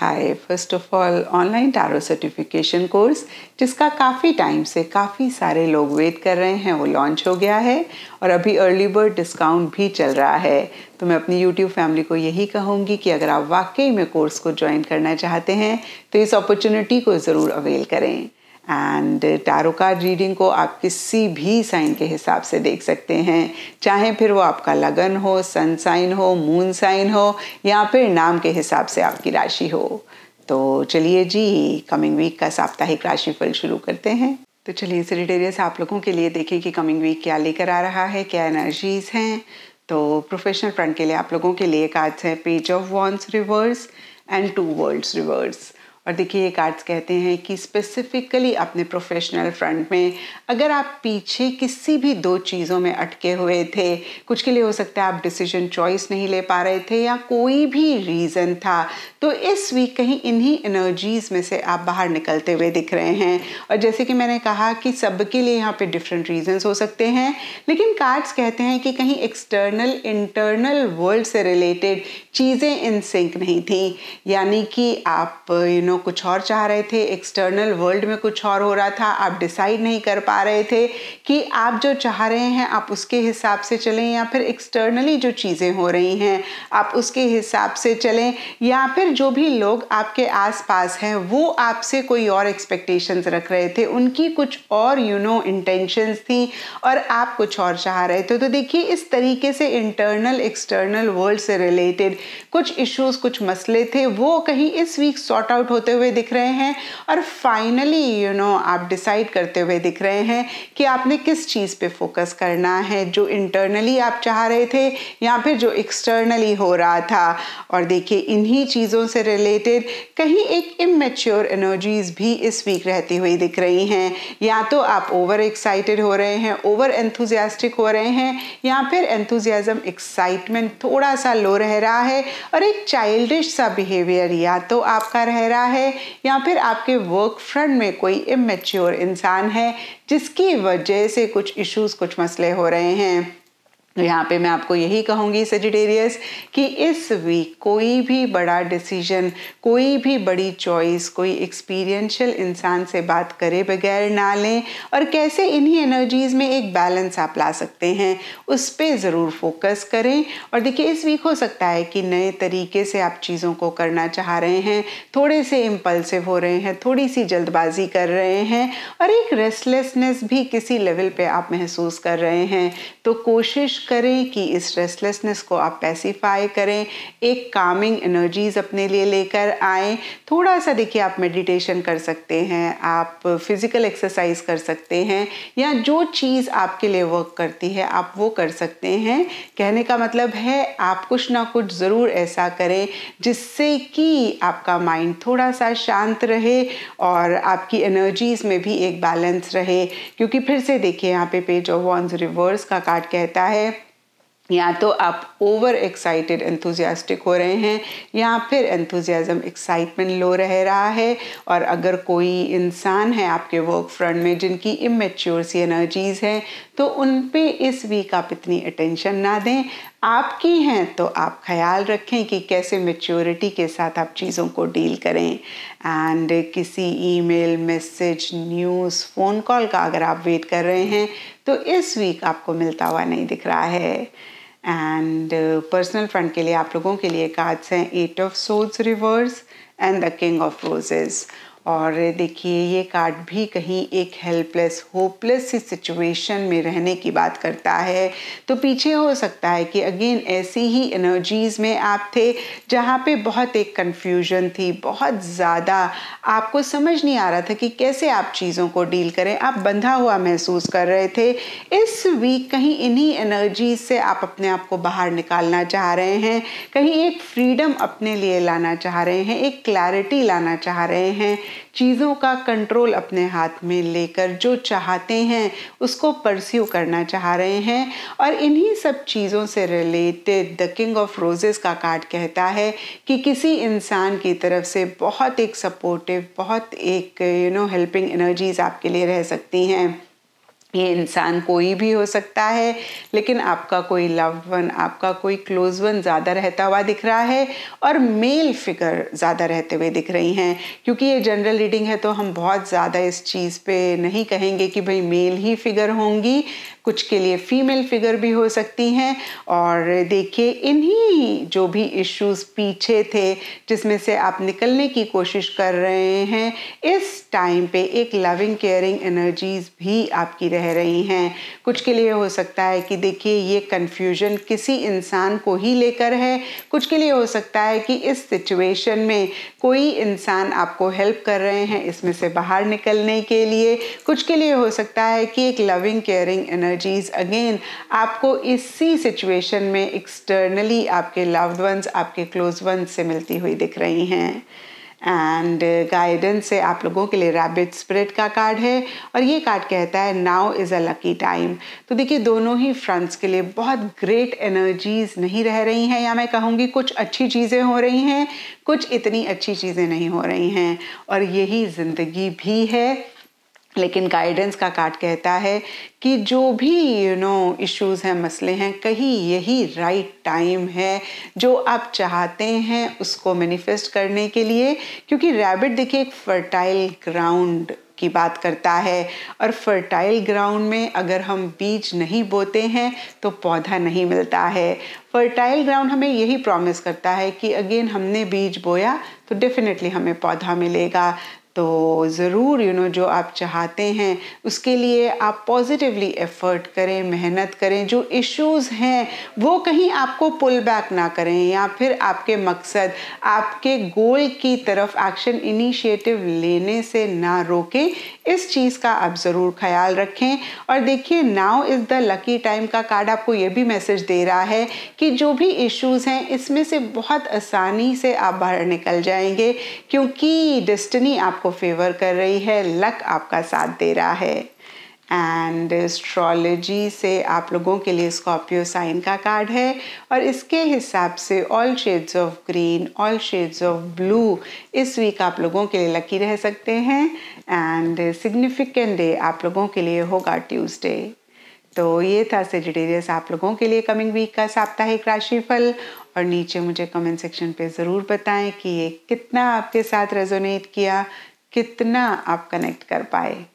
hi first of all online tarot certification course जिसका काफ़ी time से काफ़ी सारे लोग वेट कर रहे हैं वो लॉन्च हो गया है और अभी अर्ली बर्ड डिस्काउंट भी चल रहा है तो मैं अपनी यूट्यूब फैमिली को यही कहूँगी कि अगर आप वाकई में कोर्स को ज्वाइन करना चाहते हैं तो इस अपॉर्चुनिटी को ज़रूर अवेल करें एंड टैरो कार्ड रीडिंग को आप किसी भी साइन के हिसाब से देख सकते हैं चाहे फिर वो आपका लगन हो सन साइन हो मून साइन हो या फिर नाम के हिसाब से आपकी राशि हो तो चलिए जी कमिंग वीक का साप्ताहिक राशिफल शुरू करते हैं तो चलिए सरिटेरियस आप लोगों के लिए देखें कि कमिंग वीक क्या लेकर आ रहा है क्या एनर्जीज हैं तो प्रोफेशनल फ्रंट के लिए आप लोगों के लिए कार्ड्स हैं page of wands reverse and two worlds reverse और देखिए ये कार्ड्स कहते हैं कि स्पेसिफिकली अपने प्रोफेशनल फ्रंट में अगर आप पीछे किसी भी दो चीज़ों में अटके हुए थे कुछ के लिए हो सकता है आप डिसीजन चॉइस नहीं ले पा रहे थे या कोई भी रीज़न था तो इस वीक कहीं इन्हीं एनर्जीज़ में से आप बाहर निकलते हुए दिख रहे हैं और जैसे कि मैंने कहा कि सबके लिए यहाँ पे डिफरेंट रीज़न्स हो सकते हैं लेकिन कार्ड्स कहते हैं कि कहीं एक्सटर्नल इंटरनल वर्ल्ड से रिलेटेड चीज़ें इन सिंक नहीं थी यानी कि आप यू you नो know, लोग कुछ और चाह रहे थे एक्सटर्नल वर्ल्ड में कुछ और हो रहा था आप डिसाइड नहीं कर पा रहे थे कि आप जो चाह रहे हैं आप उसके हिसाब से चलें या फिर एक्सटर्नली जो चीज़ें हो रही हैं आप उसके हिसाब से चलें या फिर जो भी लोग आपके आसपास हैं वो आपसे कोई और एक्सपेक्टेशंस रख रहे थे उनकी कुछ और यू नो इंटेंशंस थी और आप कुछ और चाह रहे थे तो देखिए इस तरीके से इंटरनल एक्सटर्नल वर्ल्ड से रिलेटेड कुछ इश्यूज कुछ मसले थे वो कहीं इस वीक सॉर्ट आउट हो होते हुए दिख रहे हैं और फाइनली यू नो आप डिसाइड करते हुए दिख रहे हैं कि आपने किस चीज़ पे फोकस करना है जो इंटरनली आप चाह रहे थे या फिर जो एक्सटर्नली हो रहा था और देखिए इन्हीं चीज़ों से रिलेटेड कहीं एक इमेच्योर एनर्जीज़ भी इस वीक रहती हुई दिख रही हैं या तो आप ओवर एक्साइटेड हो रहे हैं ओवर एंथुजियास्टिक हो रहे हैं या फिर एंथुजियाज़म एक्साइटमेंट थोड़ा सा लो रह रहा है और एक चाइल्डिश सा बिहेवियर या तो आपका रह रहा है या फिर आपके वर्क फ्रंट में कोई इमेच्योर इंसान है जिसकी वजह से कुछ इश्यूज कुछ मसले हो रहे हैं तो यहाँ पे मैं आपको यही कहूँगी सेजिटेरियस कि इस वीक कोई भी बड़ा डिसीजन कोई भी बड़ी चॉइस कोई एक्सपीरियंशियल इंसान से बात करे बगैर ना लें और कैसे इन्हीं एनर्जीज़ में एक बैलेंस आप ला सकते हैं उस पर ज़रूर फोकस करें और देखिए इस वीक हो सकता है कि नए तरीके से आप चीज़ों को करना चाह रहे हैं थोड़े से इम्पल्सिव हो रहे हैं थोड़ी सी जल्दबाजी कर रहे हैं और एक रेस्टलेसनेस भी किसी लेवल पर आप महसूस कर रहे हैं तो कोशिश करें कि इस रेस्टलेसनेस को आप पैसिफाई करें एक कामिंग एनर्जीज अपने लिए लेकर आएँ थोड़ा सा देखिए आप मेडिटेशन कर सकते हैं आप फिज़िकल एक्सरसाइज कर सकते हैं या जो चीज़ आपके लिए वर्क करती है आप वो कर सकते हैं कहने का मतलब है आप कुछ ना कुछ ज़रूर ऐसा करें जिससे कि आपका माइंड थोड़ा सा शांत रहे और आपकी एनर्जीज़ में भी एक बैलेंस रहे क्योंकि फिर से देखिए यहाँ पे पेज ऑफ वॉन्स रिवर्स का कार्ड कहता है या तो आप ओवर एक्साइटेड एंथुजियास्टिक हो रहे हैं या फिर एंथुजियाज़म एक्साइटमेंट लो रह रहा है और अगर कोई इंसान है आपके वर्क फ्रंट में जिनकी इमेच्योर सी एनर्जीज़ हैं तो उन पे इस वीक आप इतनी अटेंशन ना दें आपकी हैं तो आप ख्याल रखें कि कैसे मेच्योरिटी के साथ आप चीज़ों को डील करें एंड किसी email message news phone call का अगर आप वेट कर रहे हैं तो इस वीक आपको मिलता हुआ नहीं दिख रहा है एंड पर्सनल फ्रंट के लिए आप लोगों के लिए कार्ड्स हैं eight of souls reverse and the king of roses और देखिए ये कार्ड भी कहीं एक हेल्पलेस होपलेस सी सिचुएशन में रहने की बात करता है तो पीछे हो सकता है कि अगेन ऐसी ही एनर्जीज़ में आप थे जहाँ पे बहुत एक कन्फ्यूजन थी बहुत ज़्यादा आपको समझ नहीं आ रहा था कि कैसे आप चीज़ों को डील करें आप बंधा हुआ महसूस कर रहे थे इस वीक कहीं इन्हीं एनर्जीज से आप अपने आप को बाहर निकालना चाह रहे हैं कहीं एक फ्रीडम अपने लिए लाना चाह रहे हैं एक क्लैरिटी लाना चाह रहे हैं चीज़ों का कंट्रोल अपने हाथ में लेकर जो चाहते हैं उसको परस्यू करना चाह रहे हैं और इन्हीं सब चीज़ों से related the king of roses का कार्ड कहता है कि किसी इंसान की तरफ से बहुत एक सपोर्टिव बहुत एक यू नो हेल्पिंग एनर्जीज आपके लिए रह सकती हैं ये इंसान कोई भी हो सकता है लेकिन आपका कोई लव वन आपका कोई क्लोज वन ज़्यादा रहता हुआ दिख रहा है और मेल फिगर ज़्यादा रहते हुए दिख रही हैं क्योंकि ये जनरल रीडिंग है तो हम बहुत ज़्यादा इस चीज़ पे नहीं कहेंगे कि भाई मेल ही फिगर होंगी कुछ के लिए फीमेल फिगर भी हो सकती हैं और देखिए इन्हीं जो भी इश्यूज पीछे थे जिसमें से आप निकलने की कोशिश कर रहे हैं इस टाइम पे एक लविंग केयरिंग एनर्जीज भी आपकी रह कह रही हैं कुछ के लिए हो सकता है कि देखिए ये कन्फ्यूजन किसी इंसान को ही लेकर है कुछ के लिए हो सकता है कि इस सिचुएशन में कोई इंसान आपको हेल्प कर रहे हैं इसमें से बाहर निकलने के लिए कुछ के लिए हो सकता है कि एक लविंग केयरिंग एनर्जीज अगेन आपको इसी सिचुएशन में एक्सटर्नली आपके लव्ड वंस आपके क्लोज वंस से मिलती हुई दिख रही हैं एंड गाइडेंस uh, से आप लोगों के लिए रैबिट स्प्रिट का कार्ड है और ये कार्ड कहता है now is a lucky time तो देखिए दोनों ही फ्रंट्स के लिए बहुत ग्रेट एनर्जीज नहीं रह रही हैं या मैं कहूँगी कुछ अच्छी चीज़ें हो रही हैं कुछ इतनी अच्छी चीज़ें नहीं हो रही हैं और यही ज़िंदगी भी है लेकिन गाइडेंस का कार्ड कहता है कि जो भी यू नो इश्यूज हैं मसले हैं कहीं यही राइट right टाइम है जो आप चाहते हैं उसको मैनिफेस्ट करने के लिए क्योंकि रैबिट देखिए एक फर्टाइल ग्राउंड की बात करता है और फर्टाइल ग्राउंड में अगर हम बीज नहीं बोते हैं तो पौधा नहीं मिलता है फर्टाइल ग्राउंड हमें यही प्रॉमिस करता है कि अगेन हमने बीज बोया तो डेफिनेटली हमें पौधा मिलेगा तो ज़रूर यू नो जो आप चाहते हैं उसके लिए आप पॉजिटिवली एफर्ट करें मेहनत करें जो इश्यूज़ हैं वो कहीं आपको पुल बैक ना करें या फिर आपके मकसद आपके गोल की तरफ एक्शन इनिशिएटिव लेने से ना रोकें इस चीज़ का आप ज़रूर ख्याल रखें और देखिए now is the lucky time का कार्ड आपको ये भी मैसेज दे रहा है कि जो भी इश्यूज़ हैं इसमें से बहुत आसानी से आप बाहर निकल जाएंगे क्योंकि डेस्टनी आप आपको फेवर कर रही है लक आपका साथ दे रहा है एंड एस्ट्रोलॉजी से आप लोगों के लिए स्कॉर्पियो साइन का कार्ड है और इसके हिसाब से all shades of green all shades of blue इस वीक आप लोगों के लिए लकी रह सकते हैं एंड सिग्निफिकेंट डे आप लोगों के लिए होगा ट्यूसडे तो ये था सेजिटेरियस आप लोगों के लिए कमिंग वीक का साप्ताहिक राशिफल और नीचे मुझे कमेंट सेक्शन पे ज़रूर बताएं कि ये कितना आपके साथ रेजोनेट किया कितना आप कनेक्ट कर पाए